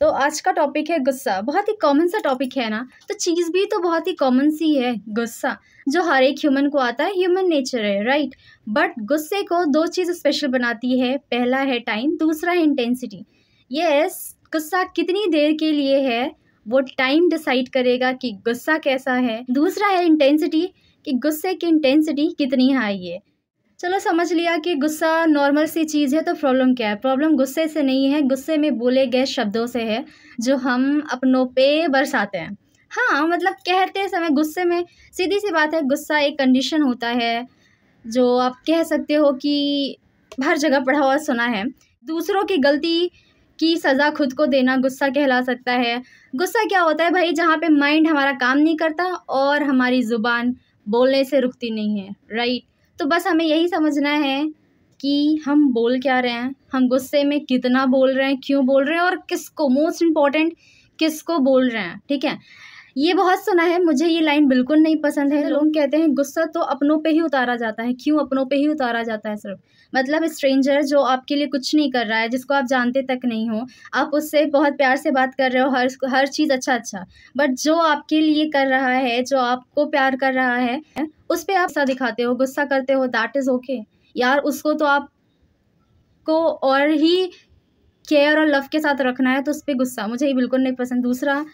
तो आज का टॉपिक है गुस्सा बहुत ही कॉमन सा टॉपिक है ना तो चीज़ भी तो बहुत ही कॉमन सी है गुस्सा जो हर एक ह्यूमन को आता है ह्यूमन नेचर है राइट बट गुस्से को दो चीज़ स्पेशल बनाती है पहला है टाइम दूसरा है इंटेंसिटी यस गुस्सा कितनी देर के लिए है वो टाइम डिसाइड करेगा कि गुस्सा कैसा है दूसरा है इंटेंसिटी कि गुस्से की इंटेंसिटी कितनी हाई है चलो समझ लिया कि गुस्सा नॉर्मल सी चीज़ है तो प्रॉब्लम क्या है प्रॉब्लम गुस्से से नहीं है गुस्से में बोले गए शब्दों से है जो हम अपनों पे बरसाते हैं हाँ मतलब कहते समय गुस्से में सीधी सी बात है गुस्सा एक कंडीशन होता है जो आप कह सकते हो कि हर जगह पढ़ा हुआ सुना है दूसरों की गलती की सज़ा खुद को देना गुस्सा कहला सकता है गुस्सा क्या होता है भाई जहाँ पे माइंड हमारा काम नहीं करता और हमारी ज़ुबान बोलने से रुकती नहीं है राइट तो बस हमें यही समझना है कि हम बोल क्या रहे हैं हम गुस्से में कितना बोल रहे हैं क्यों बोल रहे हैं और किसको मोस्ट इम्पॉर्टेंट किसको बोल रहे हैं ठीक है ये बहुत सुना है मुझे ये लाइन बिल्कुल नहीं पसंद है लोग कहते हैं गुस्सा तो अपनों पे ही उतारा जाता है क्यों अपनों पे ही उतारा जाता है सिर्फ मतलब स्ट्रेंजर जो आपके लिए कुछ नहीं कर रहा है जिसको आप जानते तक नहीं हो आप उससे बहुत प्यार से बात कर रहे हो हर हर चीज़ अच्छा अच्छा बट जो आपके लिए कर रहा है जो आपको प्यार कर रहा है उस पर आप सा दिखाते हो गुस्सा करते हो दैट इज़ ओके यार उसको तो आप को और ही केयर और लव के साथ रखना है तो उस पर गुस्सा मुझे ये बिल्कुल नहीं पसंद दूसरा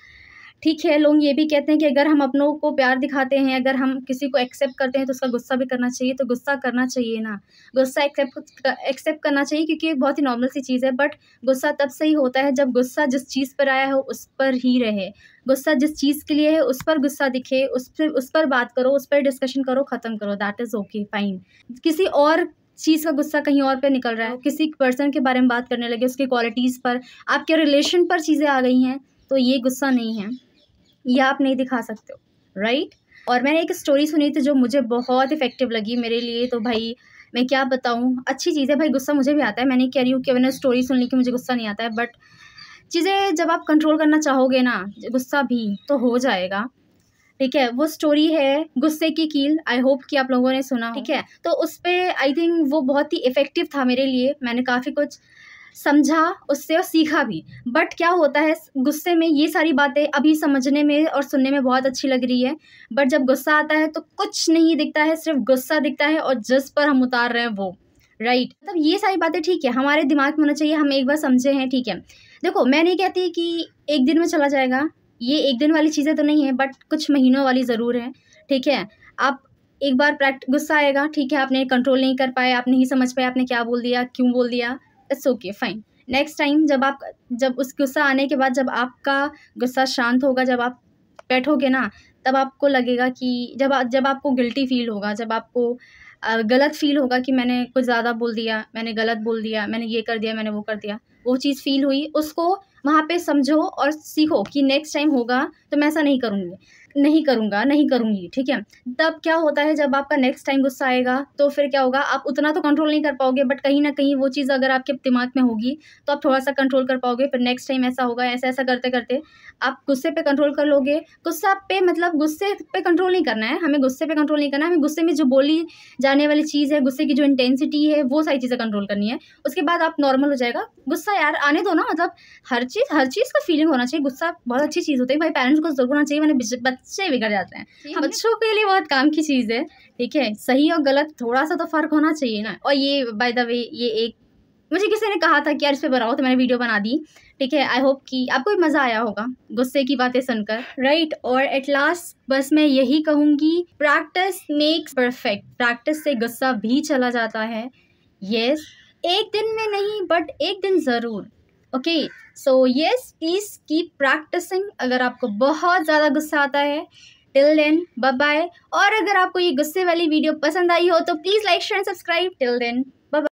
ठीक है लोग ये भी कहते हैं कि अगर हम अपनों को प्यार दिखाते हैं अगर हम किसी को एक्सेप्ट करते हैं तो उसका गुस्सा भी करना चाहिए तो गुस्सा करना चाहिए ना गुस्सा एक्सेप्ट एक्सेप्ट करना चाहिए क्योंकि एक बहुत ही नॉर्मल सी चीज़ है बट गुस्सा तब से ही होता है जब गुस्सा जिस चीज़ पर आया हो उस पर ही रहे गुस्सा जिस चीज़ के लिए है उस पर गुस्सा दिखे उस पर उस पर बात करो उस पर डिस्कशन करो ख़त्म करो दैट इज़ ओके फाइन किसी और चीज़ का गुस्सा कहीं और पे निकल रहा है किसी पर्सन के बारे में बात करने लगे उसकी क्वालिटीज़ पर आपके रिलेशन पर चीज़ें आ गई हैं तो ये गुस्सा नहीं है ये आप नहीं दिखा सकते हो राइट और मैंने एक स्टोरी सुनी थी जो मुझे बहुत इफेक्टिव लगी मेरे लिए तो भाई मैं क्या बताऊँ अच्छी चीज़ है भाई गुस्सा मुझे भी आता है मैंने कह रही हूँ कि मैंने स्टोरी सुन ली कि मुझे गुस्सा नहीं आता है बट चीज़ें जब आप कंट्रोल करना चाहोगे ना गुस्सा भी तो हो जाएगा ठीक है वो स्टोरी है गुस्से की कील आई होप कि आप लोगों ने सुना हाँ। ठीक है तो उस पर आई थिंक वो बहुत ही इफ़ेक्टिव था मेरे लिए मैंने काफ़ी कुछ समझा उससे और सीखा भी बट क्या होता है गुस्से में ये सारी बातें अभी समझने में और सुनने में बहुत अच्छी लग रही है बट जब गुस्सा आता है तो कुछ नहीं दिखता है सिर्फ गुस्सा दिखता है और जिस पर हम उतार रहे हैं वो राइट right. मतलब ये सारी बातें ठीक है हमारे दिमाग में होना चाहिए हम एक बार समझे हैं ठीक है देखो मैं नहीं कहती कि एक दिन में चला जाएगा ये एक दिन वाली चीज़ें तो नहीं है बट कुछ महीनों वाली ज़रूर है ठीक है आप एक बार प्रैक्ट गुस्सा आएगा ठीक है आपने कंट्रोल नहीं कर पाए आप नहीं समझ पाए आपने क्या बोल दिया क्यों बोल दिया it's okay fine next time जब आप जब उस गुस्सा आने के बाद जब आपका गुस्सा शांत होगा जब आप बैठोगे ना तब आपको लगेगा कि जब आ, जब आपको गिल्टी फील होगा जब आपको गलत फील होगा कि मैंने कुछ ज़्यादा बोल दिया मैंने गलत बोल दिया मैंने ये कर दिया मैंने वो कर दिया वो चीज़ फील हुई उसको वहाँ पे समझो और सीखो कि नेक्स्ट टाइम होगा तो मैं ऐसा नहीं करूँगी नहीं करूँगा नहीं करूँगी ठीक है तब क्या होता है जब आपका नेक्स्ट टाइम गुस्सा आएगा तो फिर क्या होगा आप उतना तो कंट्रोल नहीं कर पाओगे बट कहीं ना कहीं वो चीज़ अगर आपके दिमाग में होगी तो आप थोड़ा सा कंट्रोल कर पाओगे फिर नेक्स्ट टाइम ऐसा होगा ऐसा ऐसा करते करते आप गुस्से पे कंट्रोल कर लोगे गुस्सा पे मतलब गुस्से पे कंट्रोल नहीं करना है हमें गुस्से पे कंट्रोल नहीं करना है हमें गुस्से में जो बोली जाने वाली चीज़ है गुस्से की जो इंटेंसिटी है वो सारी चीज़ें कंट्रोल करनी है उसके बाद आप नॉर्मल हो जाएगा गुस्सा यार आने दो ना मतलब हर चीज़ हर चीज़ का फीलिंग होना चाहिए गुस्सा बहुत अच्छी चीज़ होती है भाई पेरेंट्स को जरूर होना चाहिए मैंने बच्चे बिगड़ जाते हैं बच्चों के लिए बहुत काम की चीज़ है ठीक है सही और गलत थोड़ा सा तो फ़र्क होना चाहिए ना और ये बाय द वे ये एक मुझे किसी ने कहा था कि यार इस पर बनाओ तो मैंने वीडियो बना दी ठीक है आई होप कि आपको भी मज़ा आया होगा गुस्से की बातें सुनकर राइट right, और एट लास्ट बस मैं यही कहूँगी प्रैक्टिस मेक्स परफेक्ट प्रैक्टिस से गुस्सा भी चला जाता है यस yes, एक दिन में नहीं बट एक दिन ज़रूर okay so yes please keep practicing अगर आपको बहुत ज़्यादा गुस्सा आता है टिल देन बाय बाय और अगर आपको ये गुस्से वाली वीडियो पसंद आई हो तो please like share and subscribe till then